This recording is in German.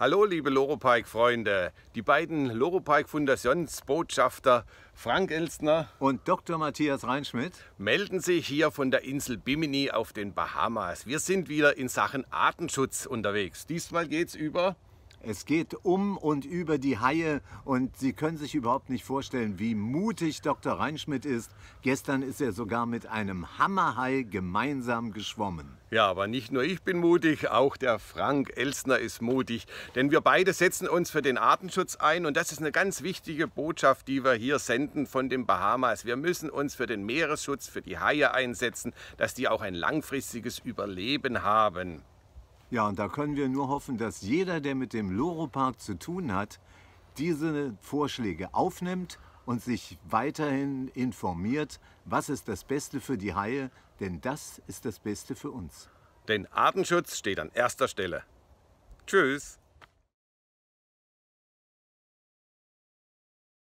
Hallo liebe loropike freunde die beiden loropike fundationsbotschafter Frank Elstner und Dr. Matthias Reinschmidt melden sich hier von der Insel Bimini auf den Bahamas. Wir sind wieder in Sachen Artenschutz unterwegs. Diesmal geht es über es geht um und über die Haie und Sie können sich überhaupt nicht vorstellen, wie mutig Dr. Reinschmidt ist. Gestern ist er sogar mit einem Hammerhai gemeinsam geschwommen. Ja, aber nicht nur ich bin mutig, auch der Frank Elsner ist mutig. Denn wir beide setzen uns für den Artenschutz ein und das ist eine ganz wichtige Botschaft, die wir hier senden von den Bahamas. Wir müssen uns für den Meeresschutz, für die Haie einsetzen, dass die auch ein langfristiges Überleben haben. Ja, und da können wir nur hoffen, dass jeder, der mit dem Loro-Park zu tun hat, diese Vorschläge aufnimmt und sich weiterhin informiert, was ist das Beste für die Haie, denn das ist das Beste für uns. Denn Artenschutz steht an erster Stelle. Tschüss.